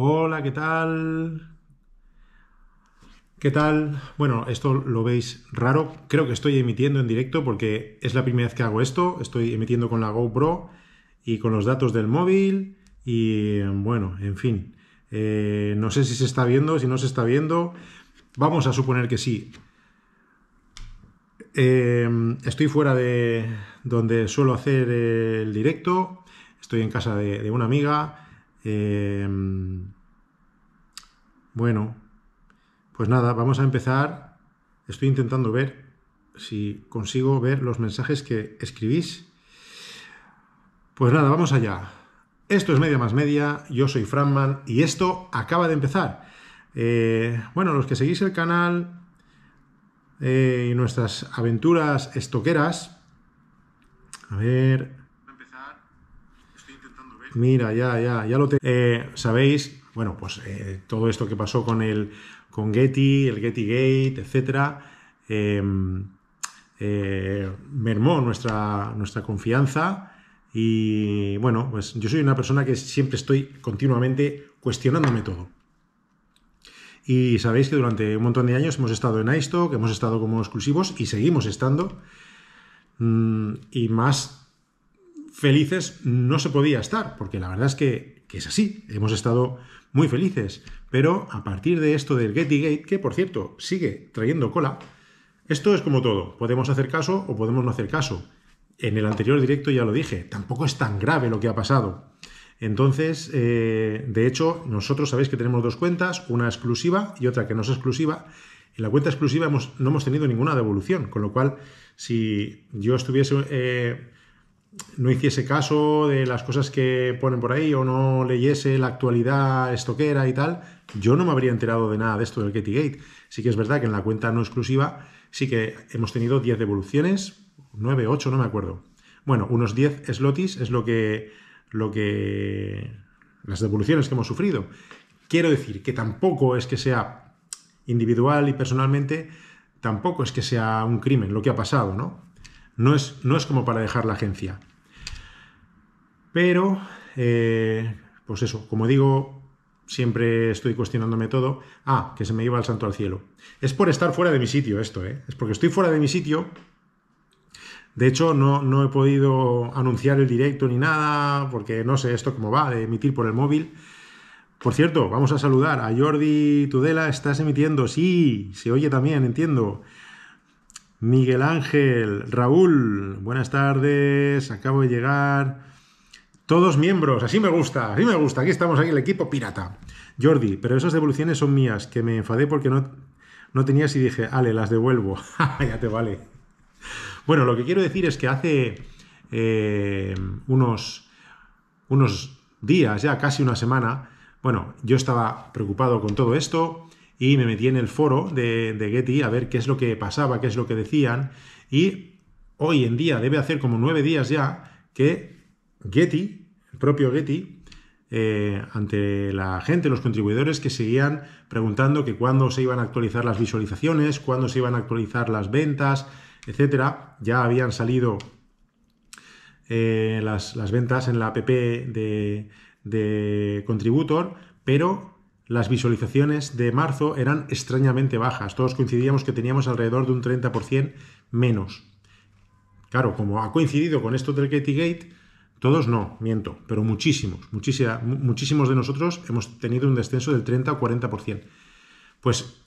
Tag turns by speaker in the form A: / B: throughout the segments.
A: Hola, ¿qué tal? ¿Qué tal? Bueno, esto lo veis raro. Creo que estoy emitiendo en directo porque es la primera vez que hago esto. Estoy emitiendo con la GoPro y con los datos del móvil y bueno, en fin. Eh, no sé si se está viendo, si no se está viendo. Vamos a suponer que sí. Eh, estoy fuera de donde suelo hacer el directo. Estoy en casa de una amiga. Em, bueno, pues nada, vamos a empezar. Estoy intentando ver si consigo ver los mensajes que escribís. Pues nada, vamos allá. Esto es Media más Media, yo soy Franman y esto acaba de empezar. Eh, bueno, los que seguís el canal eh, y nuestras aventuras estoqueras, a ver, Mira, ya, ya, ya lo tengo. Eh, sabéis, bueno, pues eh, todo esto que pasó con el con Getty, el Getty Gate, etcétera, em, eh, mermó nuestra, nuestra confianza. Y bueno, pues yo soy una persona que siempre estoy continuamente cuestionándome todo. Y sabéis que durante un montón de años hemos estado en que hemos estado como exclusivos y seguimos estando. Mm, y más felices no se podía estar, porque la verdad es que, es así, hemos estado muy felices, pero a partir de esto del Getty Gate, que por cierto sigue trayendo cola, esto es como todo, podemos hacer caso o podemos no hacer caso. En el anterior directo ya lo dije, tampoco es tan grave lo que ha pasado. Entonces, eh, de hecho, nosotros sabéis que tenemos dos cuentas, una exclusiva y otra que no es exclusiva. En la cuenta exclusiva hemos, no hemos tenido ninguna devolución, con lo cual, si yo estuviese eh, no hiciese caso de las cosas que ponen por ahí o no leyese la actualidad era y tal, yo no me habría enterado de nada de esto del Ketty Gate. Sí que es verdad que en la cuenta no exclusiva sí que hemos tenido 10 devoluciones, 9, 8, no me acuerdo. Bueno, unos 10 slotis es lo que, lo que... las devoluciones que hemos sufrido. Quiero decir que tampoco es que sea individual y personalmente, tampoco es que sea un crimen lo que ha pasado, ¿no? no es como para dejar la agencia. Pero, eh, pues eso, como digo, siempre estoy cuestionándome todo. Ah, que se me iba al santo al cielo. Es por estar fuera de mi sitio esto, ¿eh? Es porque estoy fuera de mi sitio. De hecho, no, no he podido anunciar el directo ni nada, porque no sé esto cómo va, de emitir por el móvil. Por cierto, vamos a saludar a Jordi Tudela, estás emitiendo, sí, se oye también, entiendo. Miguel Ángel, Raúl, buenas tardes, acabo de llegar. Todos miembros, así me gusta, así me gusta. Aquí estamos, aquí el equipo pirata. Jordi, pero esas devoluciones son mías, que me enfadé porque no, no tenías y dije, ale, las devuelvo. ya te vale. Bueno, lo que quiero decir es que hace eh, unos, unos días, ya casi una semana, bueno, yo estaba preocupado con todo esto y me metí en el foro de, de Getty a ver qué es lo que pasaba, qué es lo que decían. Y hoy en día, debe hacer como nueve días ya, que Getty, el propio Getty, eh, ante la gente, los contribuidores que seguían preguntando que cuándo se iban a actualizar las visualizaciones, cuándo se iban a actualizar las ventas, etcétera. Ya habían salido eh, las, ventas en la app de, de Contributor, pero las visualizaciones de marzo eran extrañamente bajas. Todos coincidíamos que teníamos alrededor de un 30% menos. Claro, como ha coincidido con esto del Getty Gate, todos no, miento, pero muchísimos, muchísimos de nosotros hemos tenido un descenso del 30 o 40%. Pues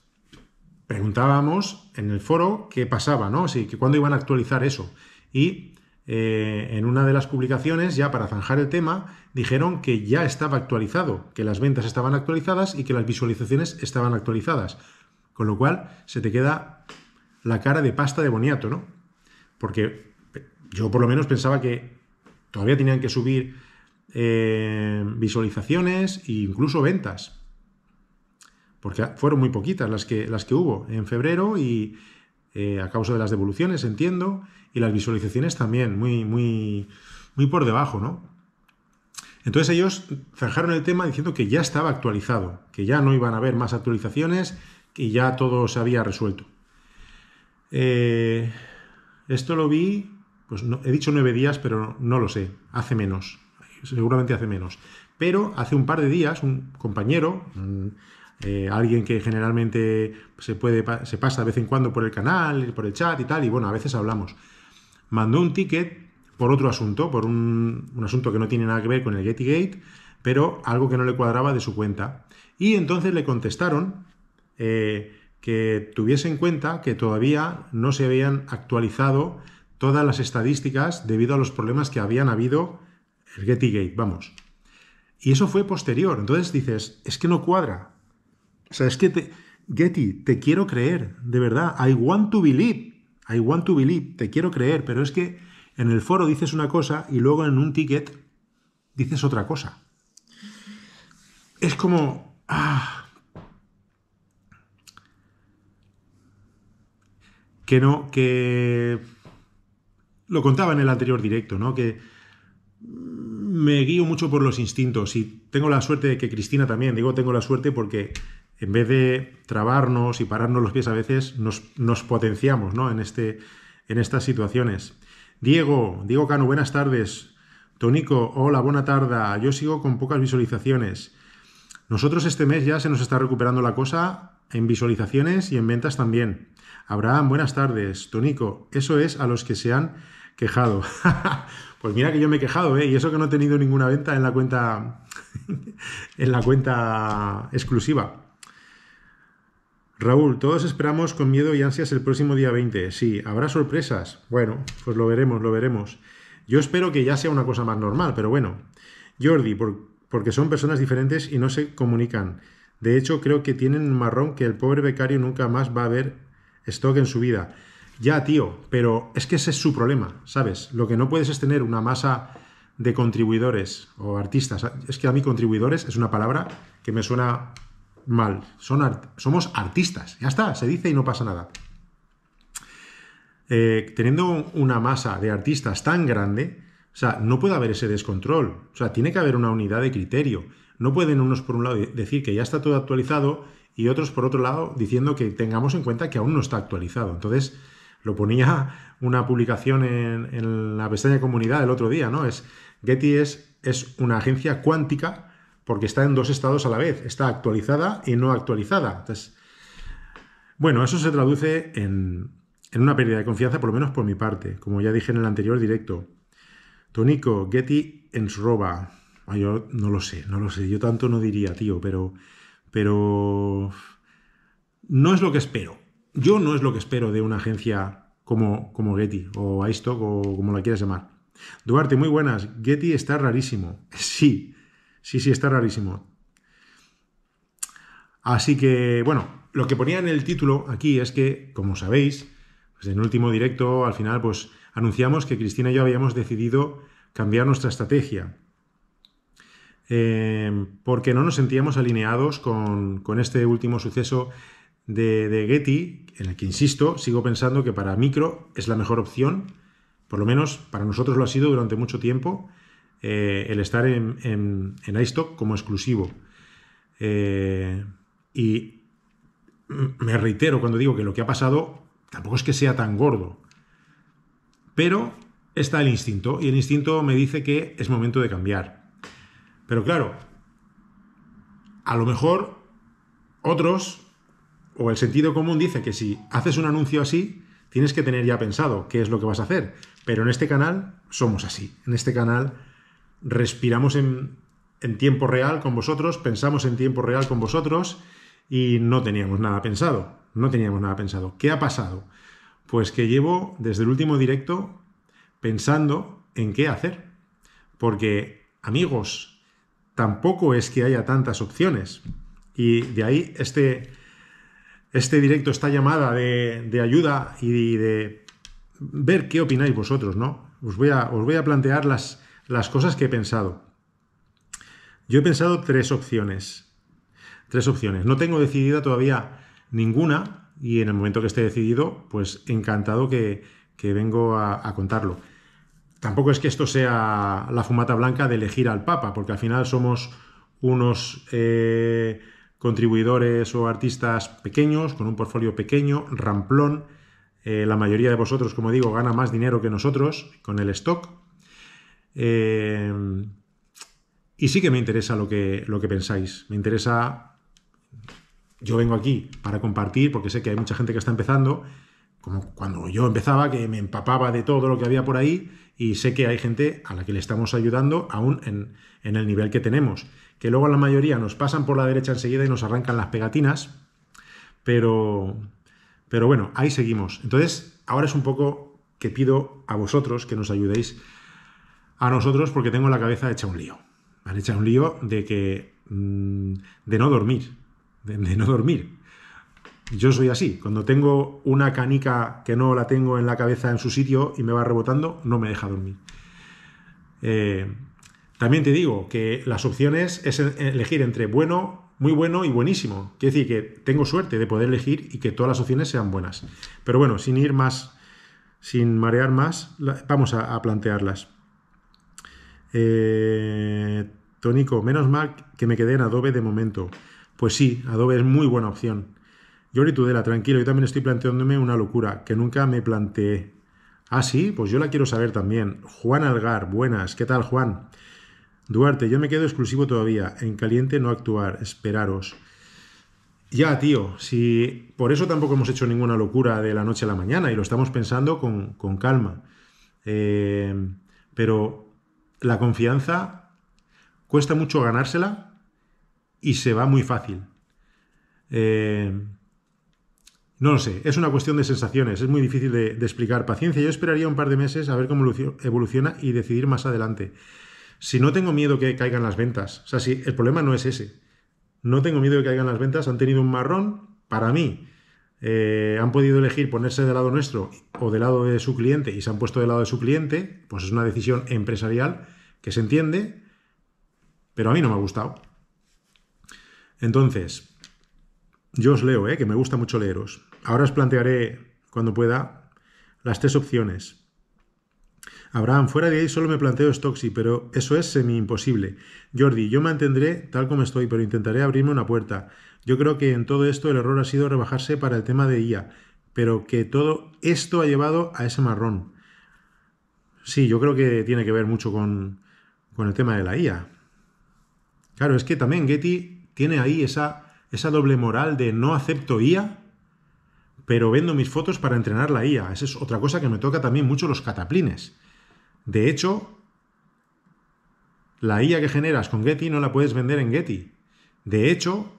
A: preguntábamos en el foro qué pasaba, ¿no? Así que cuándo iban a actualizar eso. Y eh, en una de las publicaciones, ya para zanjar el tema, dijeron que ya estaba actualizado, que las ventas estaban actualizadas y que las visualizaciones estaban actualizadas. Con lo cual se te queda la cara de pasta de boniato, ¿no? Porque yo por lo menos pensaba que Todavía tenían que subir eh, visualizaciones e incluso ventas. Porque fueron muy poquitas las que, las que hubo en febrero y eh, a causa de las devoluciones, entiendo, y las visualizaciones también, muy, muy, muy por debajo, ¿no? Entonces ellos cerraron el tema diciendo que ya estaba actualizado, que ya no iban a haber más actualizaciones, que ya todo se había resuelto. Eh, esto lo vi pues he dicho nueve días, pero no lo sé, hace menos, seguramente hace menos. Pero hace un par de días un compañero, eh, alguien que generalmente se, puede, se pasa de vez en cuando por el canal, por el chat y tal, y bueno, a veces hablamos, mandó un ticket por otro asunto, por un, asunto que no tiene nada que ver con el Getty Gate, pero algo que no le cuadraba de su cuenta. Y entonces le contestaron eh, que tuviese en cuenta que todavía no se habían actualizado todas las estadísticas debido a los problemas que habían habido el Gate vamos. Y eso fue posterior. Entonces dices, es que no cuadra. O sea, es que Getty, te quiero creer, de verdad. I want to believe. I want to believe. Te quiero creer, pero es que en el foro dices una cosa y luego en un ticket dices otra cosa. Es como... Ah, que no, que lo contaba en el anterior directo, ¿no? Que mm, me guío mucho por los instintos y tengo la suerte de que Cristina también, digo tengo la suerte porque en vez de trabarnos y pararnos los pies a veces, nos, potenciamos ¿no? en, este, en estas situaciones. Diego, Diego Cano, buenas tardes. Tonico, hola, buena tarde. Yo sigo con pocas visualizaciones. Nosotros este mes ya se nos está recuperando la cosa en visualizaciones y en ventas también. Abraham, buenas tardes. Tonico, eso es a los que se han quejado. pues mira que yo me he quejado, ¿eh? Y eso que no he tenido ninguna venta en la cuenta, en la cuenta exclusiva. Raúl, todos esperamos con miedo y ansias el próximo día 20. Sí, habrá sorpresas. Bueno, pues lo veremos, lo veremos. Yo espero que ya sea una cosa más normal, pero bueno. Jordi, porque son personas diferentes y no se comunican. De hecho, creo que tienen marrón que el pobre becario nunca más va a ver stock en su vida. Ya, tío, pero es que ese es su problema, ¿sabes? Lo que no puedes es tener una masa de contribuidores o artistas. Es que a mí contribuidores es una palabra que me suena mal. Son somos artistas. Ya está, se dice y no pasa nada. Eh, teniendo una masa de artistas tan grande, o sea, no puede haber ese descontrol. O sea, tiene que haber una unidad de criterio. No pueden unos por un lado decir que ya está todo actualizado y otros por otro lado diciendo que tengamos en cuenta que aún no está actualizado. Entonces, lo ponía una publicación en, la pestaña comunidad el otro día, ¿no? Es Getty es, es una agencia cuántica porque está en dos estados a la vez. Está actualizada y no actualizada. bueno, eso se traduce en, una pérdida de confianza, por lo menos por mi parte. Como ya dije en el anterior directo, Tonico, Getty su roba. Ah, yo no lo sé, no lo sé. Yo tanto no diría, tío, pero. Pero. No es lo que espero yo no es lo que espero de una agencia como, como Getty o iStock o como la quieras llamar. Duarte, muy buenas. Getty está rarísimo. Sí, sí, sí, está rarísimo. Así que, bueno, lo que ponía en el título aquí es que, como sabéis, pues en el último directo, al final, pues anunciamos que Cristina y yo habíamos decidido cambiar nuestra estrategia. Eh, porque no nos sentíamos alineados con, con este último suceso de, Getty, en el que insisto, sigo pensando que para micro es la mejor opción, por lo menos para nosotros lo ha sido durante mucho tiempo, eh, el estar en, en, iStock como exclusivo. Eh, y me reitero cuando digo que lo que ha pasado tampoco es que sea tan gordo, pero está el instinto y el instinto me dice que es momento de cambiar. Pero claro, a lo mejor otros o el sentido común dice que si haces un anuncio así, tienes que tener ya pensado qué es lo que vas a hacer. Pero en este canal somos así. En este canal respiramos en, en tiempo real con vosotros, pensamos en tiempo real con vosotros y no teníamos nada pensado. No teníamos nada pensado. ¿Qué ha pasado? Pues que llevo desde el último directo pensando en qué hacer. Porque, amigos, tampoco es que haya tantas opciones. Y de ahí este, este directo, esta llamada de, ayuda y de, ver qué opináis vosotros, ¿no? Os voy a, os voy a plantear las, las cosas que he pensado. Yo he pensado tres opciones. Tres opciones. No tengo decidida todavía ninguna y en el momento que esté decidido, pues encantado que, vengo a, contarlo. Tampoco es que esto sea la fumata blanca de elegir al Papa, porque al final somos unos... Eh, contribuidores o artistas pequeños, con un portfolio pequeño, ramplón. Eh, la mayoría de vosotros, como digo, gana más dinero que nosotros con el stock. Eh, y sí que me interesa lo que, lo que pensáis. Me interesa... Yo vengo aquí para compartir porque sé que hay mucha gente que está empezando como cuando yo empezaba, que me empapaba de todo lo que había por ahí y sé que hay gente a la que le estamos ayudando aún en, el nivel que tenemos, que luego la mayoría nos pasan por la derecha enseguida y nos arrancan las pegatinas, pero, pero bueno, ahí seguimos. Entonces, ahora es un poco que pido a vosotros que nos ayudéis a nosotros porque tengo la cabeza hecha un lío, Hecha un lío de que... Mm, de no dormir, de no dormir, yo soy así. Cuando tengo una canica que no la tengo en la cabeza en su sitio y me va rebotando, no me deja dormir. Eh, también te digo que las opciones es elegir entre bueno, muy bueno y buenísimo. Quiere decir que tengo suerte de poder elegir y que todas las opciones sean buenas. Pero bueno, sin ir más, sin marear más, vamos a, plantearlas. Eh, Tónico, menos mal que me quedé en Adobe de momento. Pues sí, Adobe es muy buena opción. Yori Tudela, tranquilo, yo también estoy planteándome una locura que nunca me planteé. Ah, sí, pues yo la quiero saber también. Juan Algar, buenas, ¿qué tal, Juan? Duarte, yo me quedo exclusivo todavía. En caliente no actuar, esperaros. Ya, tío, si por eso tampoco hemos hecho ninguna locura de la noche a la mañana y lo estamos pensando con, calma. Eh, pero la confianza cuesta mucho ganársela y se va muy fácil. Eh, no lo sé, es una cuestión de sensaciones, es muy difícil de, explicar. Paciencia, yo esperaría un par de meses a ver cómo evoluciona y decidir más adelante. Si no tengo miedo que caigan las ventas, o sea, si el problema no es ese. No tengo miedo que caigan las ventas, han tenido un marrón para mí. Eh, han podido elegir ponerse del lado nuestro o del lado de su cliente y se han puesto del lado de su cliente, pues es una decisión empresarial que se entiende, pero a mí no me ha gustado. Entonces, yo os leo, eh, que me gusta mucho leeros. Ahora os plantearé, cuando pueda, las tres opciones. Abraham, fuera de ahí solo me planteo Stoxy, pero eso es semi imposible. Jordi, yo me mantendré tal como estoy, pero intentaré abrirme una puerta. Yo creo que en todo esto el error ha sido rebajarse para el tema de IA, pero que todo esto ha llevado a ese marrón. Sí, yo creo que tiene que ver mucho con, con el tema de la IA. Claro, es que también Getty tiene ahí esa, esa doble moral de no acepto IA, pero vendo mis fotos para entrenar la IA. Esa es otra cosa que me toca también mucho los cataplines. De hecho, la IA que generas con Getty no la puedes vender en Getty. De hecho,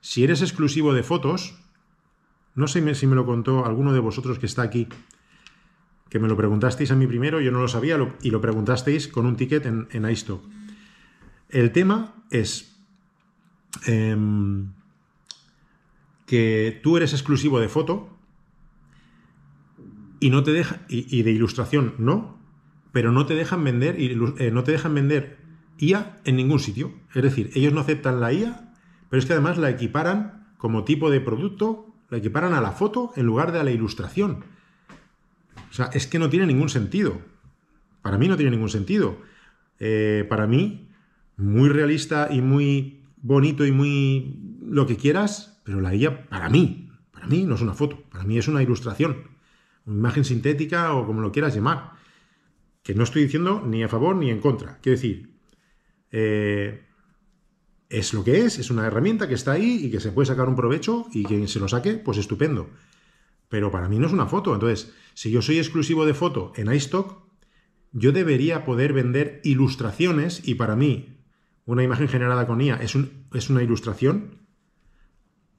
A: si eres exclusivo de fotos, no sé si me lo contó alguno de vosotros que está aquí, que me lo preguntasteis a mí primero, yo no lo sabía y lo preguntasteis con un ticket en, en El tema es... Em, que tú eres exclusivo de foto y no te deja y, de ilustración no, pero no te dejan vender eh, no te dejan vender IA en ningún sitio. Es decir, ellos no aceptan la IA, pero es que además la equiparan como tipo de producto, la equiparan a la foto en lugar de a la ilustración. O sea, es que no tiene ningún sentido. Para mí no tiene ningún sentido. Eh, para mí, muy realista y muy bonito y muy lo que quieras, pero la IA, para mí, para mí no es una foto, para mí es una ilustración, una imagen sintética o como lo quieras llamar. Que no estoy diciendo ni a favor ni en contra. Quiero decir, eh, es lo que es, es una herramienta que está ahí y que se puede sacar un provecho y quien se lo saque, pues estupendo. Pero para mí no es una foto. Entonces, si yo soy exclusivo de foto en iStock, yo debería poder vender ilustraciones y para mí una imagen generada con IA es una ilustración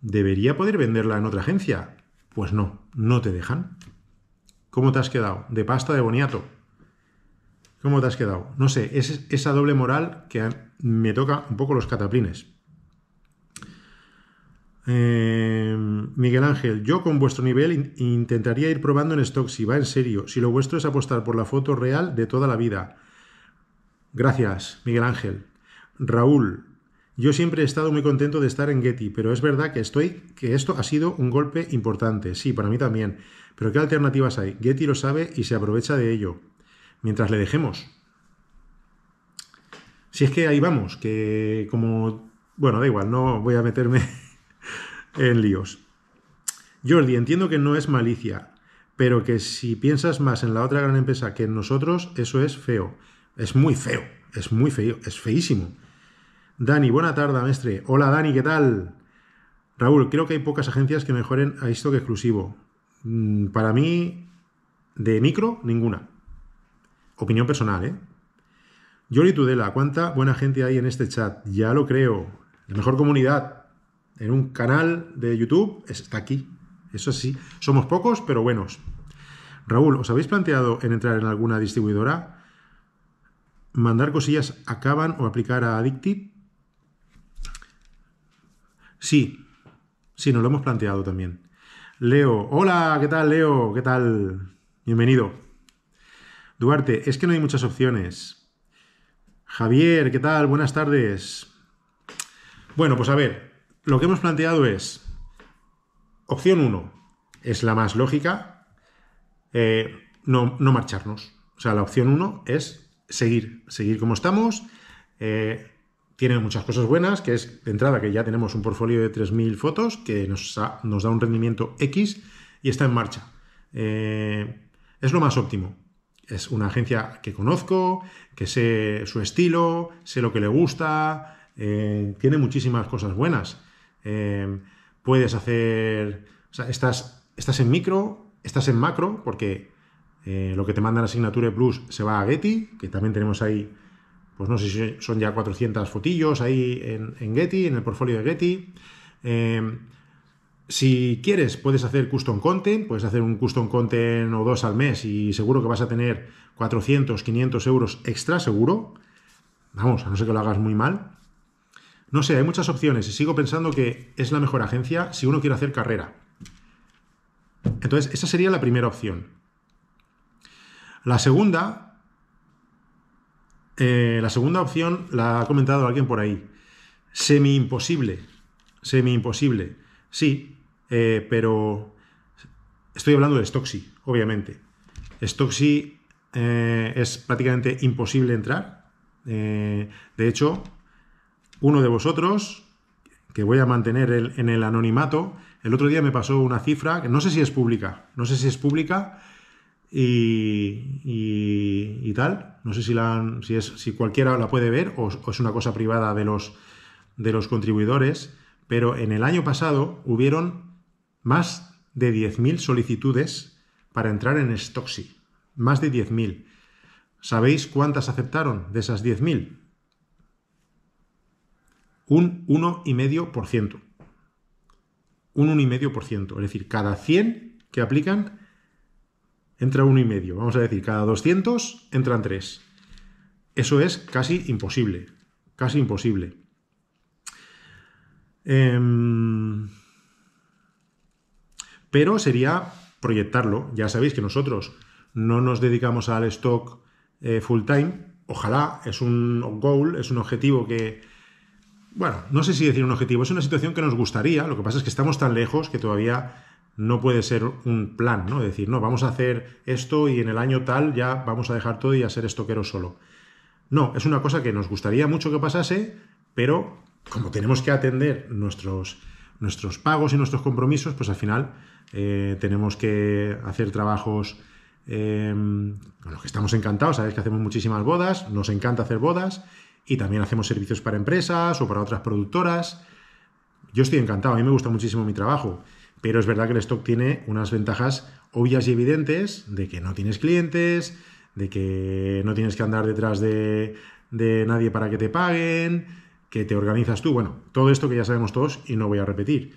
A: debería poder venderla en otra agencia. Pues no, no te dejan. ¿Cómo te has quedado? De pasta de boniato. ¿Cómo te has quedado? No sé, es esa doble moral que me toca un poco los cataplines. Eh, Miguel Ángel, yo con vuestro nivel intentaría ir probando en stock si va en serio, si lo vuestro es apostar por la foto real de toda la vida. Gracias, Miguel Ángel. Raúl, yo siempre he estado muy contento de estar en Getty, pero es verdad que estoy que esto ha sido un golpe importante, sí, para mí también. Pero ¿qué alternativas hay? Getty lo sabe y se aprovecha de ello. Mientras le dejemos. Si es que ahí vamos, que como... Bueno, da igual, no voy a meterme en líos. Jordi, entiendo que no es malicia, pero que si piensas más en la otra gran empresa que en nosotros, eso es feo. Es muy feo, es muy feo, es feísimo. Dani, buena tarde, maestre. Hola, Dani, ¿qué tal? Raúl, creo que hay pocas agencias que mejoren a esto que exclusivo. Mm, para mí, de micro, ninguna. Opinión personal, ¿eh? Yori Tudela, ¿cuánta buena gente hay en este chat? Ya lo creo. La mejor comunidad en un canal de YouTube está aquí. Eso sí, somos pocos, pero buenos. Raúl, ¿os habéis planteado en entrar en alguna distribuidora? ¿Mandar cosillas a Caban o aplicar a Addictive? Sí, sí, nos lo hemos planteado también. Leo, hola, ¿qué tal, Leo? ¿Qué tal? Bienvenido. Duarte, es que no hay muchas opciones. Javier, ¿qué tal? Buenas tardes. Bueno, pues a ver, lo que hemos planteado es, opción 1 es la más lógica, eh, no, no, marcharnos. O sea, la opción uno es seguir, seguir como estamos, eh, tiene muchas cosas buenas, que es de entrada que ya tenemos un portfolio de 3.000 fotos que nos, da un rendimiento X y está en marcha. Eh, es lo más óptimo. Es una agencia que conozco, que sé su estilo, sé lo que le gusta, eh, tiene muchísimas cosas buenas. Eh, puedes hacer, o sea, estás, en micro, estás en macro, porque lo que te mandan asignatura Plus se va a Getty, que también tenemos ahí pues no sé si son ya 400 fotillos ahí en, Getty, en el portfolio de Getty. Eh, si quieres, puedes hacer custom content, puedes hacer un custom content o dos al mes y seguro que vas a tener 400, 500 euros extra, seguro. Vamos, a no ser que lo hagas muy mal. No sé, hay muchas opciones y sigo pensando que es la mejor agencia si uno quiere hacer carrera. Entonces, esa sería la primera opción. La segunda eh, la segunda opción la ha comentado alguien por ahí. Semi imposible. Semi imposible. Sí, eh, pero estoy hablando de Stoxy, obviamente. Stoxy eh, es prácticamente imposible entrar. de hecho, uno de vosotros, que voy a mantener en el anonimato, el otro día me pasó una cifra, que no sé si es pública, no sé si es pública, y, tal. No sé si, la, si, es, si cualquiera la puede ver o, es una cosa privada de los, de los contribuidores, pero en el año pasado hubieron más de 10.000 solicitudes para entrar en Stoxy. Más de 10.000. ¿Sabéis cuántas aceptaron de esas 10.000? Un 1,5%. Un 1,5%. Es decir, cada 100 que aplican, entra uno y medio. Vamos a decir, cada 200 entran tres. Eso es casi imposible. Casi imposible. Em, pero sería proyectarlo. Ya sabéis que nosotros no nos dedicamos al stock eh, full time. Ojalá es un goal, es un objetivo que, bueno, no sé si decir un objetivo, es una situación que nos gustaría, lo que pasa es que estamos tan lejos que todavía no puede ser un plan, ¿no? decir, no, vamos a hacer esto y en el año tal ya vamos a dejar todo y a ser estoquero solo. No, es una cosa que nos gustaría mucho que pasase, pero como tenemos que atender nuestros, nuestros pagos y nuestros compromisos, pues al final eh, tenemos que hacer trabajos con eh, los que estamos encantados. Sabéis que hacemos muchísimas bodas, nos encanta hacer bodas y también hacemos servicios para empresas o para otras productoras. Yo estoy encantado, a mí me gusta muchísimo mi trabajo pero es verdad que el stock tiene unas ventajas obvias y evidentes de que no tienes clientes, de que no tienes que andar detrás de, nadie para que te paguen, que te organizas tú. Bueno, todo esto que ya sabemos todos y no voy a repetir.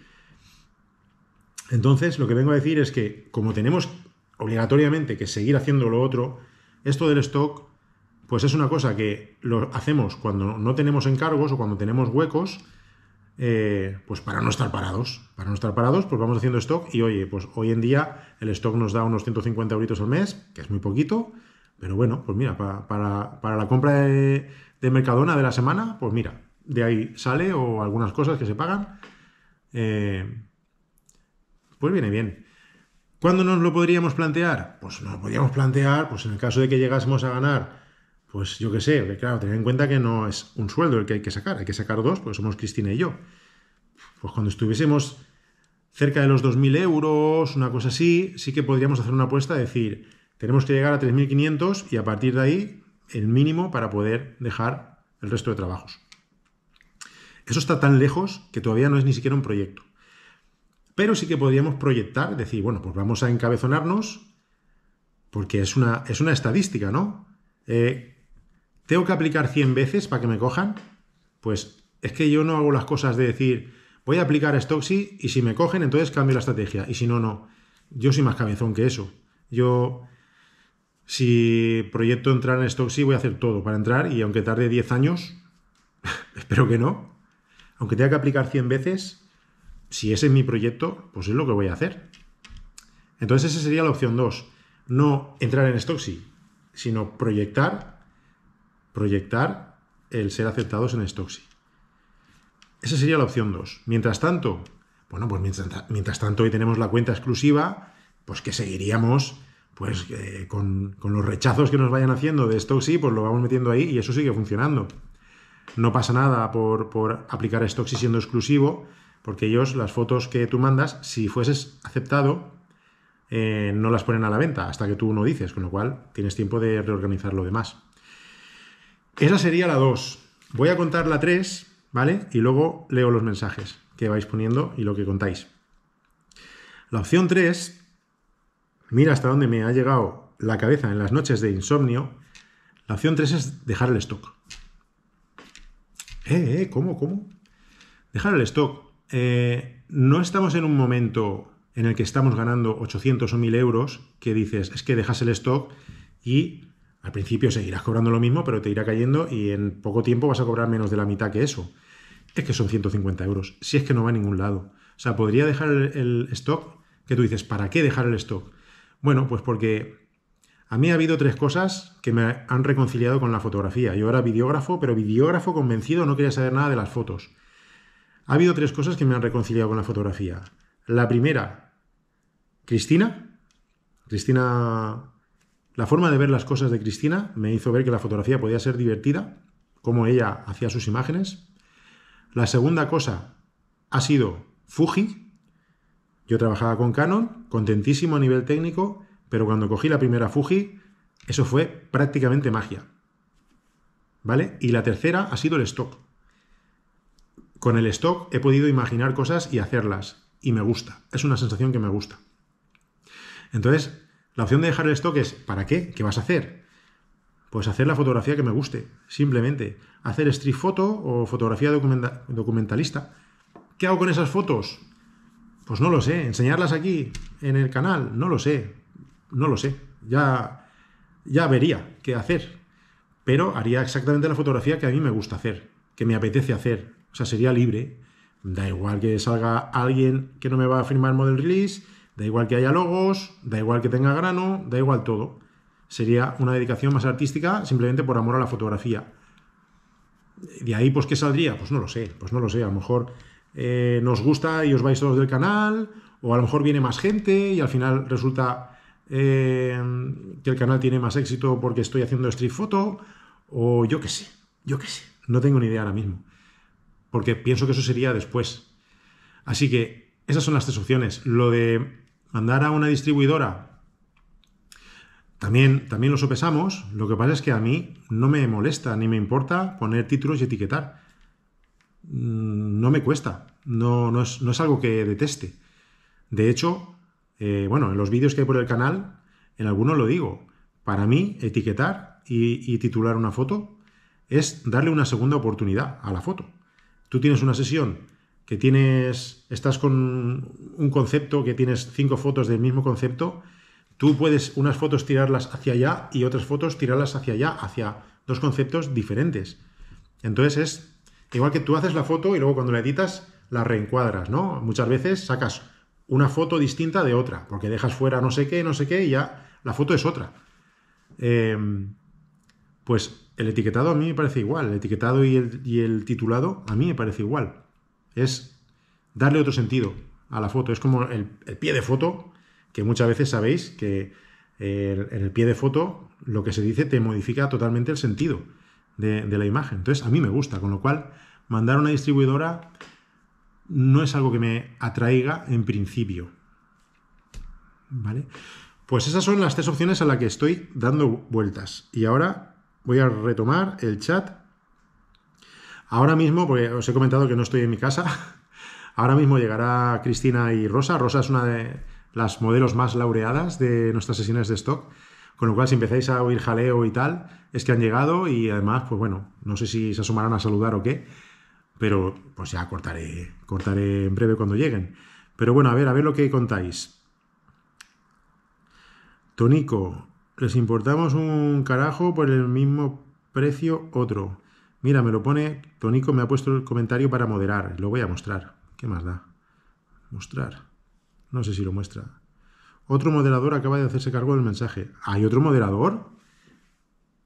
A: Entonces, lo que vengo a decir es que como tenemos obligatoriamente que seguir haciendo lo otro, esto del stock, pues es una cosa que lo hacemos cuando no tenemos encargos o cuando tenemos huecos, eh, pues para no estar parados. Para no estar parados, pues vamos haciendo stock y oye, pues hoy en día el stock nos da unos 150 euros al mes, que es muy poquito, pero bueno, pues mira, para, para, la compra de, Mercadona de la semana, pues mira, de ahí sale o algunas cosas que se pagan, eh, pues viene bien. ¿Cuándo nos lo podríamos plantear? Pues nos lo podríamos plantear, pues en el caso de que llegásemos a ganar pues yo qué sé, claro, tener en cuenta que no es un sueldo el que hay que sacar, hay que sacar dos, porque somos Cristina y yo. Pues cuando estuviésemos cerca de los 2.000 euros, una cosa así, sí que podríamos hacer una apuesta, decir, tenemos que llegar a 3.500 y a partir de ahí el mínimo para poder dejar el resto de trabajos. Eso está tan lejos que todavía no es ni siquiera un proyecto. Pero sí que podríamos proyectar, decir, bueno, pues vamos a encabezonarnos, porque es una, es una estadística, ¿no? Eh, ¿Tengo que aplicar 100 veces para que me cojan? Pues es que yo no hago las cosas de decir, voy a aplicar Stoxy y si me cogen, entonces cambio la estrategia. Y si no, no. Yo soy más cabezón que eso. Yo, si proyecto entrar en Stoxy, voy a hacer todo para entrar y aunque tarde 10 años, espero que no, aunque tenga que aplicar 100 veces, si ese es mi proyecto, pues es lo que voy a hacer. Entonces esa sería la opción 2. No entrar en Stoxy, sino proyectar proyectar el ser aceptados en Stoxy. Esa sería la opción 2. Mientras tanto, bueno, pues mientras, tanto hoy tenemos la cuenta exclusiva, pues que seguiríamos pues eh, con, los rechazos que nos vayan haciendo de Stoxy, pues lo vamos metiendo ahí y eso sigue funcionando. No pasa nada por, aplicar Stoxy siendo exclusivo, porque ellos las fotos que tú mandas, si fueses aceptado, eh, no las ponen a la venta hasta que tú no dices, con lo cual tienes tiempo de reorganizar lo demás. Esa sería la 2. Voy a contar la 3, ¿vale? Y luego leo los mensajes que vais poniendo y lo que contáis. La opción 3, mira hasta dónde me ha llegado la cabeza en las noches de insomnio. La opción 3 es dejar el stock. Eh, eh, ¿cómo, cómo? Dejar el stock. Eh, no estamos en un momento en el que estamos ganando 800 o 1000 euros que dices, es que dejas el stock y al principio seguirás cobrando lo mismo, pero te irá cayendo y en poco tiempo vas a cobrar menos de la mitad que eso. Es que son 150 euros, si es que no va a ningún lado. O sea, podría dejar el, stock, que tú dices, ¿para qué dejar el stock? Bueno, pues porque a mí ha habido tres cosas que me han reconciliado con la fotografía. Yo era videógrafo, pero videógrafo convencido, no quería saber nada de las fotos. Ha habido tres cosas que me han reconciliado con la fotografía. La primera, Cristina. Cristina la forma de ver las cosas de Cristina me hizo ver que la fotografía podía ser divertida, como ella hacía sus imágenes. La segunda cosa ha sido Fuji. Yo trabajaba con Canon, contentísimo a nivel técnico, pero cuando cogí la primera Fuji, eso fue prácticamente magia. ¿Vale? Y la tercera ha sido el stock. Con el stock he podido imaginar cosas y hacerlas, y me gusta. Es una sensación que me gusta. Entonces, la opción de dejar el stock es, ¿para qué? ¿Qué vas a hacer? Pues hacer la fotografía que me guste, simplemente. Hacer street photo o fotografía documentalista. ¿Qué hago con esas fotos? Pues no lo sé. ¿Enseñarlas aquí en el canal? No lo sé. No lo sé. Ya, ya vería qué hacer. Pero haría exactamente la fotografía que a mí me gusta hacer, que me apetece hacer. O sea, sería libre. Da igual que salga alguien que no me va a firmar model release Da igual que haya logos, da igual que tenga grano, da igual todo. Sería una dedicación más artística simplemente por amor a la fotografía. De ahí, pues, ¿qué saldría? Pues no lo sé, pues no lo sé. A lo mejor eh, nos gusta y os vais todos del canal, o a lo mejor viene más gente y al final resulta eh, que el canal tiene más éxito porque estoy haciendo street photo, o yo qué sé, yo qué sé. No tengo ni idea ahora mismo, porque pienso que eso sería después. Así que esas son las tres opciones. Lo de mandar a una distribuidora, también, también lo sopesamos. Lo que pasa es que a mí no me molesta ni me importa poner títulos y etiquetar. Mm, no me cuesta, no, no, es, algo que deteste. De hecho, eh, bueno, en los vídeos que hay por el canal, en algunos lo digo. Para mí, etiquetar y titular una foto es darle una segunda oportunidad a la foto. Tú tienes una sesión que tienes, estás con un concepto, que tienes cinco fotos del mismo concepto, tú puedes unas fotos tirarlas hacia allá y otras fotos tirarlas hacia allá, hacia dos conceptos diferentes. Entonces es igual que tú haces la foto y luego cuando la editas la reencuadras, ¿no? Muchas veces sacas una foto distinta de otra, porque dejas fuera no sé qué, no sé qué, y ya la foto es otra. Em, pues el etiquetado a mí me parece igual, el etiquetado y el, y el titulado a mí me parece igual. Es darle otro sentido a la foto. Es como el, pie de foto, que muchas veces sabéis que eh, en el pie de foto lo que se dice te modifica totalmente el sentido de, la imagen. Entonces a mí me gusta, con lo cual mandar a una distribuidora no es algo que me atraiga en principio. ¿Vale? Pues esas son las tres opciones a las que estoy dando vueltas. Y ahora voy a retomar el chat Ahora mismo, porque os he comentado que no estoy en mi casa, ahora mismo llegará Cristina y Rosa. Rosa es una de las modelos más laureadas de nuestras sesiones de stock. Con lo cual, si empezáis a oír jaleo y tal, es que han llegado y además, pues bueno, no sé si se asomarán a saludar o qué, pero pues ya cortaré, cortaré en breve cuando lleguen. Pero bueno, a ver, a ver lo que contáis. Tonico, les importamos un carajo por el mismo precio otro. Mira, me lo pone, Tonico me ha puesto el comentario para moderar. Lo voy a mostrar. ¿Qué más da? Mostrar. No sé si lo muestra. Otro moderador acaba de hacerse cargo del mensaje. ¿Hay otro moderador?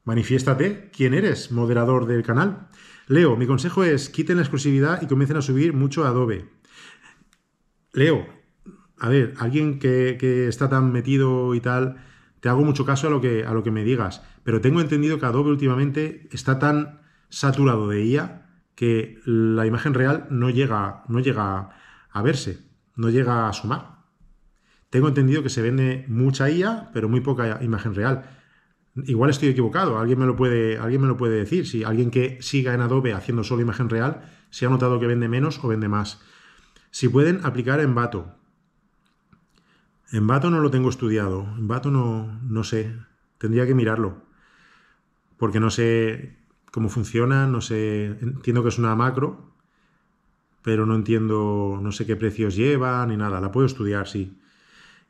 A: Manifiéstate. ¿Quién eres, moderador del canal? Leo, mi consejo es quiten la exclusividad y comiencen a subir mucho Adobe. Leo, a ver, alguien que, que, está tan metido y tal, te hago mucho caso a lo que, a lo que me digas, pero tengo entendido que Adobe últimamente está tan saturado de IA que la imagen real no llega, no llega a verse, no llega a sumar. Tengo entendido que se vende mucha IA, pero muy poca imagen real. Igual estoy equivocado, alguien me lo puede, alguien me lo puede decir. Si alguien que siga en Adobe haciendo solo imagen real, se ha notado que vende menos o vende más. Si pueden aplicar en Vato. En Vato no lo tengo estudiado. En Vato no, no sé. Tendría que mirarlo. Porque no sé cómo funciona, no sé, entiendo que es una macro, pero no entiendo, no sé qué precios lleva ni nada, la puedo estudiar, sí.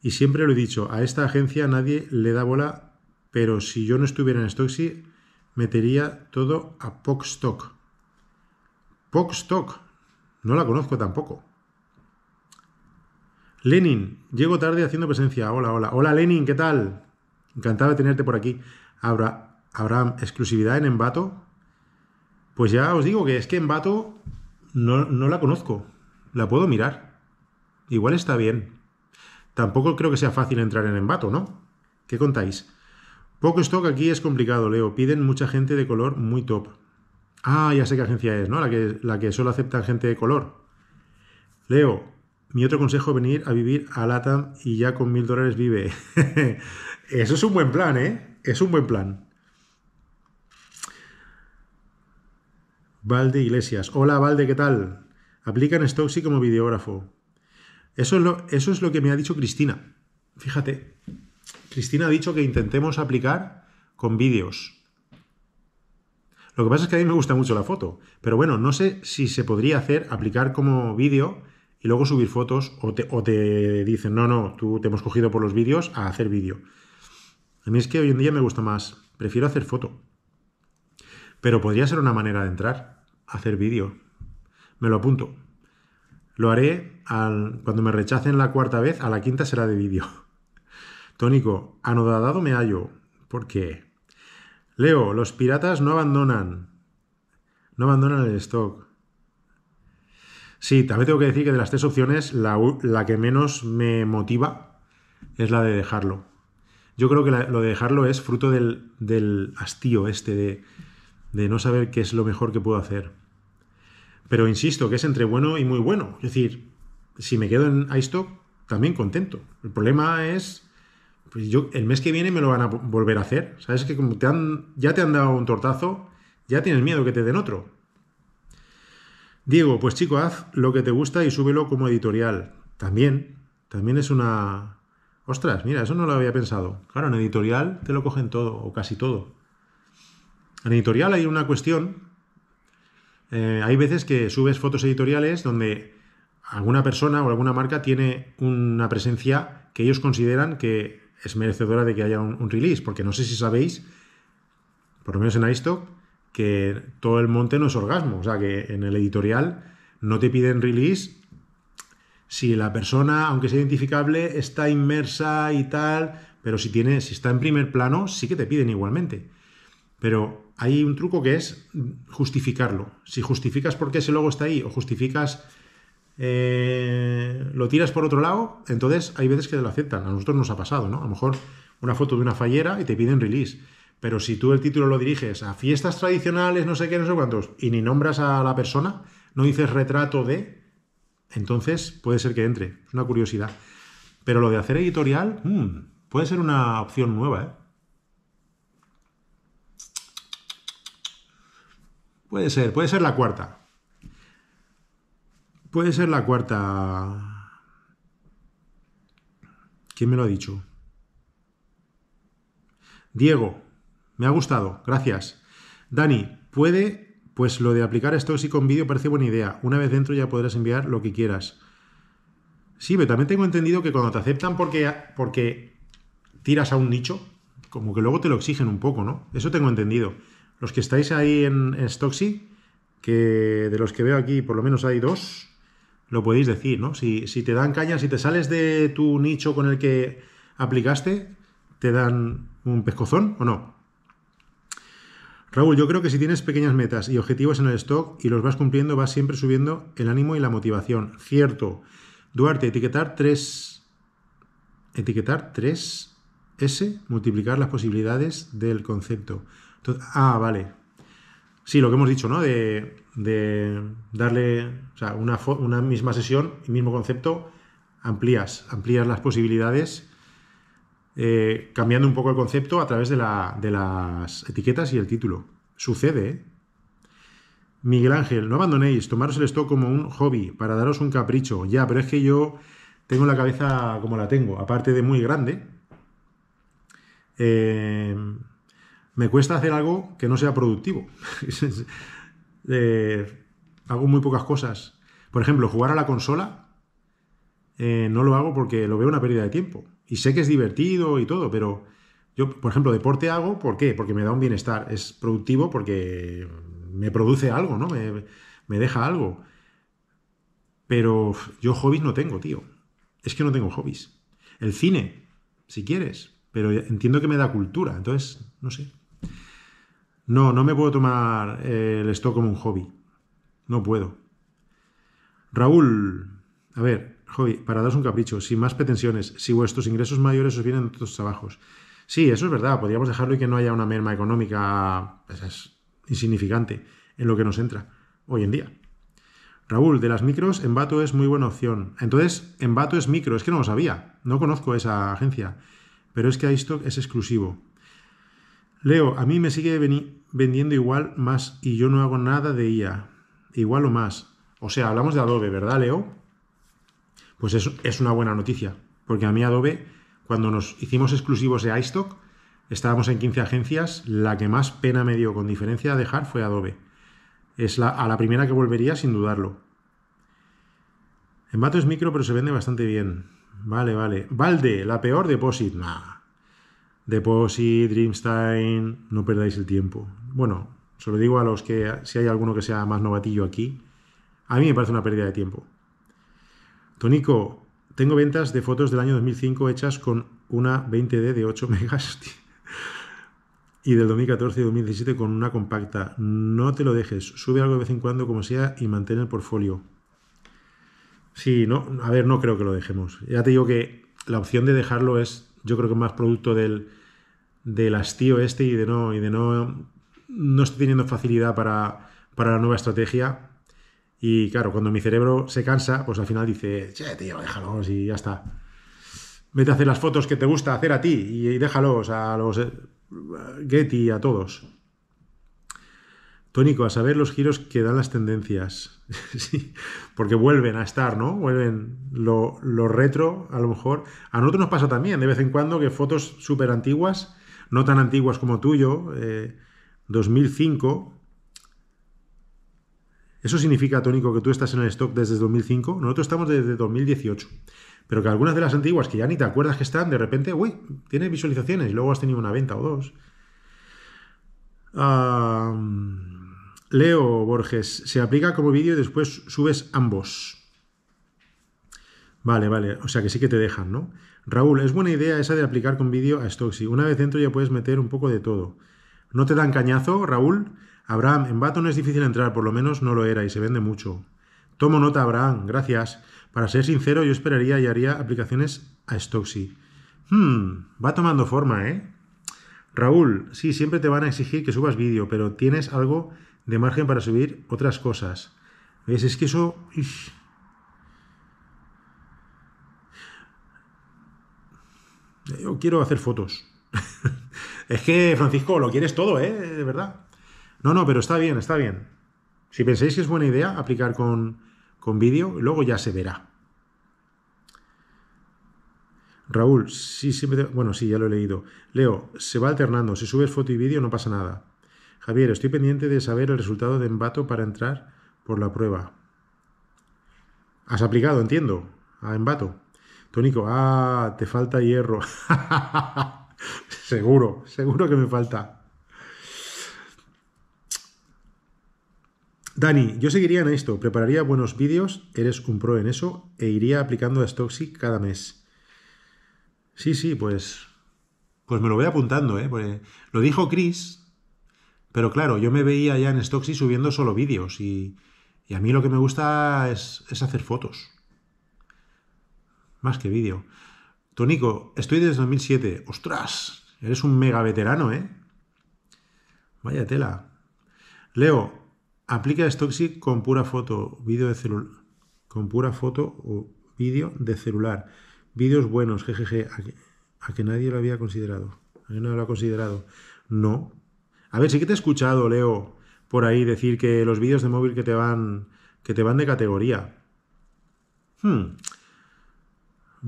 A: Y siempre lo he dicho, a esta agencia nadie le da bola, pero si yo no estuviera en Stoxy, metería todo a Pockstock. stock no la conozco tampoco. Lenin, llego tarde haciendo presencia. Hola, hola. Hola Lenin, ¿qué tal? Encantado de tenerte por aquí. Habrá, habrá exclusividad en Embato. Pues ya os digo que es que en Bato no, la conozco. La puedo mirar. Igual está bien. Tampoco creo que sea fácil entrar en Embato, ¿no? ¿Qué contáis? Poco stock aquí es complicado, Leo. Piden mucha gente de color muy top. Ah, ya sé qué agencia es, ¿no? La que, la que solo acepta gente de color. Leo, mi otro consejo es venir a vivir a Latam y ya con mil dólares vive. Eso es un buen plan, ¿eh? Es un buen plan. Valde Iglesias. Hola, Valde, ¿qué tal? Aplican Stoxy como videógrafo. Eso es, lo, eso es lo que me ha dicho Cristina. Fíjate, Cristina ha dicho que intentemos aplicar con vídeos. Lo que pasa es que a mí me gusta mucho la foto, pero bueno, no sé si se podría hacer aplicar como vídeo y luego subir fotos o te, o te dicen, no, no, tú te hemos cogido por los vídeos a hacer vídeo. A mí es que hoy en día me gusta más, prefiero hacer foto. Pero podría ser una manera de entrar hacer vídeo, Me lo apunto. Lo haré cuando me rechacen la cuarta vez, a la quinta será de vídeo. Tónico, anodadado me hallo. ¿Por qué? Leo, los piratas no abandonan. No abandonan el stock. Sí, también tengo que decir que de las tres opciones, la, que menos me motiva es la de dejarlo. Yo creo que lo de dejarlo es fruto del hastío este de de no saber qué es lo mejor que puedo hacer. Pero insisto, que es entre bueno y muy bueno. Es decir, si me quedo en iStock, también contento. El problema es, pues yo, el mes que viene me lo van a volver a hacer. Sabes que como te han, ya te han dado un tortazo, ya tienes miedo que te den otro. Diego, pues chico, haz lo que te gusta y súbelo como editorial. También, también es una... Ostras, mira, eso no lo había pensado. Claro, en editorial te lo cogen todo, o casi todo. En editorial hay una cuestión. Eh, hay veces que subes fotos editoriales donde alguna persona o alguna marca tiene una presencia que ellos consideran que es merecedora de que haya un, release, porque no sé si sabéis, por lo menos en iStock, que todo el monte no es orgasmo, o sea que en el editorial no te piden release si la persona, aunque sea identificable, está inmersa y tal, pero si tiene, si está en primer plano, sí que te piden igualmente. Pero hay un truco que es justificarlo. Si justificas por qué ese logo está ahí o justificas eh, lo tiras por otro lado, entonces hay veces que te lo aceptan. A nosotros nos ha pasado, ¿no? A lo mejor una foto de una fallera y te piden release. Pero si tú el título lo diriges a fiestas tradicionales, no sé qué, no sé cuántos, y ni nombras a la persona, no dices retrato de, entonces puede ser que entre. Es una curiosidad. Pero lo de hacer editorial, hmm, puede ser una opción nueva, ¿eh? Puede ser, puede ser la cuarta. Puede ser la cuarta. ¿Quién me lo ha dicho? Diego, me ha gustado, gracias. Dani, puede, pues lo de aplicar esto sí con vídeo parece buena idea. Una vez dentro ya podrás enviar lo que quieras. Sí, pero también tengo entendido que cuando te aceptan porque, porque tiras a un nicho, como que luego te lo exigen un poco, ¿no? Eso tengo entendido. Los que estáis ahí en, Stocksy, que de los que veo aquí por lo menos hay dos, lo podéis decir, ¿no? Si, te dan caña, si te sales de tu nicho con el que aplicaste, te dan un pescozón o no. Raúl, yo creo que si tienes pequeñas metas y objetivos en el stock y los vas cumpliendo, vas siempre subiendo el ánimo y la motivación. Cierto. Duarte, etiquetar 3. Etiquetar 3 S, multiplicar las posibilidades del concepto ah, vale. Sí, lo que hemos dicho, ¿no? De, darle, o sea, una, misma sesión, y mismo concepto, amplías, amplías las posibilidades, eh, cambiando un poco el concepto a través de, las etiquetas y el título. Sucede, ¿eh? Miguel Ángel, no abandonéis, tomaros el stock como un hobby, para daros un capricho. Ya, pero es que yo tengo la cabeza como la tengo, aparte de muy grande. Eh, me cuesta hacer algo que no sea productivo. Eh, hago muy pocas cosas. Por ejemplo, jugar a la consola eh, no lo hago porque lo veo una pérdida de tiempo. Y sé que es divertido y todo, pero yo, por ejemplo, deporte hago, ¿por qué? Porque me da un bienestar. Es productivo porque me produce algo, ¿no? me deja algo. Pero yo hobbies no tengo, tío. Es que no tengo hobbies. El cine, si quieres, pero entiendo que me da cultura, entonces, no sé. No, no me puedo tomar eh, el stock como un hobby. No puedo. Raúl, a ver, hobby, para daros un capricho, sin más pretensiones, si vuestros ingresos mayores os vienen de otros trabajos. Sí, eso es verdad, podríamos dejarlo y que no haya una merma económica pues es insignificante en lo que nos entra hoy en día. Raúl, de las micros, Embato es muy buena opción. Entonces, Embato es micro, es que no lo sabía, no conozco esa agencia, pero es que iStock es exclusivo. Leo, a mí me sigue vendiendo igual más y yo no hago nada de IA. Igual o más. O sea, hablamos de Adobe, ¿verdad, Leo? Pues es, es una buena noticia, porque a mí Adobe, cuando nos hicimos exclusivos de iStock, estábamos en 15 agencias, la que más pena me dio con diferencia a dejar fue Adobe. Es la, a la primera que volvería sin dudarlo. Embato es micro, pero se vende bastante bien. Vale, vale. Valde, la peor deposit. Nah, Deposit, Dreamstein, no perdáis el tiempo. Bueno, se lo digo a los que, si hay alguno que sea más novatillo aquí, a mí me parece una pérdida de tiempo. Tonico, tengo ventas de fotos del año 2005 hechas con una 20D de 8 megas y del 2014 y 2017 con una compacta. No te lo dejes, sube algo de vez en cuando como sea y mantén el portfolio. Sí, no, a ver, no creo que lo dejemos. Ya te digo que la opción de dejarlo es, yo creo que más producto del del hastío este y de no, y de no, no estoy teniendo facilidad para, la nueva estrategia. Y claro, cuando mi cerebro se cansa, pues al final dice, che, tío, déjalos y ya está. Vete a hacer las fotos que te gusta hacer a ti y déjalos a los eh, Getty, a todos. Tónico, a saber los giros que dan las tendencias. sí, porque vuelven a estar, ¿no? Vuelven lo, lo, retro, a lo mejor. A nosotros nos pasa también, de vez en cuando, que fotos súper antiguas no tan antiguas como tuyo, 2005. Eh, ¿Eso significa, Tónico, que tú estás en el stock desde 2005? Nosotros estamos desde 2018. Pero que algunas de las antiguas que ya ni te acuerdas que están, de repente, uy, tiene visualizaciones y luego has tenido una venta o dos. Leo Borges, se aplica como vídeo y después subes ambos. Vale, vale, o sea que sí que te dejan, ¿no? Raúl, es buena idea esa de aplicar con vídeo a Stocksy. Una vez dentro ya puedes meter un poco de todo. ¿No te dan cañazo, Raúl? Abraham, en no es difícil entrar, por lo menos no lo era y se vende mucho. Tomo nota, Abraham, gracias. Para ser sincero, yo esperaría y haría aplicaciones a Stocksy. Hmm, va tomando forma, ¿eh? Raúl, sí, siempre te van a exigir que subas vídeo, pero tienes algo de margen para subir otras cosas. ¿Ves? Es que eso... Yo quiero hacer fotos. es que, Francisco, lo quieres todo, ¿eh? De verdad. No, no, pero está bien, está bien. Si pensáis que es buena idea aplicar con, con vídeo, luego ya se verá. Raúl, sí, Sí, bueno, sí, ya lo he leído. Leo, se va alternando. Si subes foto y vídeo, no pasa nada. Javier, estoy pendiente de saber el resultado de embato para entrar por la prueba. Has aplicado, entiendo, a embato. Tónico, ah, te falta hierro. seguro, seguro que me falta. Dani, yo seguiría en esto, prepararía buenos vídeos, eres un pro en eso, e iría aplicando Stoxic cada mes. Sí, sí, pues. Pues me lo voy apuntando, ¿eh? lo dijo Chris, pero claro, yo me veía ya en Stoxic subiendo solo vídeos y, a mí lo que me gusta es hacer fotos más que vídeo. Tonico, estoy desde 2007. ¡Ostras! Eres un mega veterano, ¿eh? Vaya tela. Leo, aplica Stoxic con pura foto, vídeo de celular. Con pura foto o vídeo de celular. Vídeos buenos, jejeje. A que, nadie lo había considerado. no lo ha considerado. No. A ver, sí que te he escuchado, Leo, por ahí decir que los vídeos de móvil que te van, que te van de categoría. Hmm.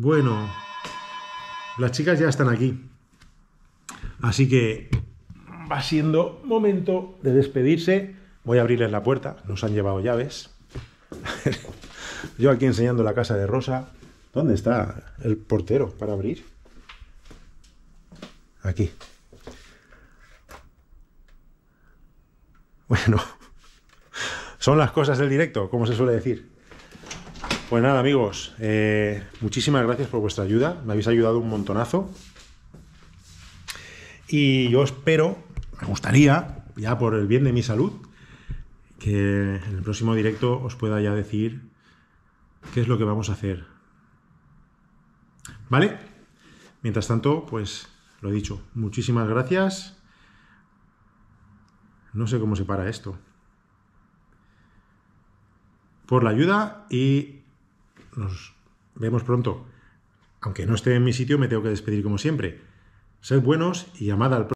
A: Bueno, las chicas ya están aquí. Así que va siendo momento de despedirse. Voy a abrirles la puerta, nos han llevado llaves. Yo aquí enseñando la casa de Rosa. ¿Dónde está el portero para abrir? Aquí. Bueno, son las cosas del directo, como se suele decir. Pues nada, amigos, eh, muchísimas gracias por vuestra ayuda. Me habéis ayudado un montonazo. Y yo espero, me gustaría, ya por el bien de mi salud, que en el próximo directo os pueda ya decir qué es lo que vamos a hacer. ¿Vale? Mientras tanto, pues lo he dicho, muchísimas gracias. No sé cómo se para esto. Por la ayuda y nos vemos pronto. Aunque no esté en mi sitio, me tengo que despedir como siempre. Sed buenos y amad al próximo.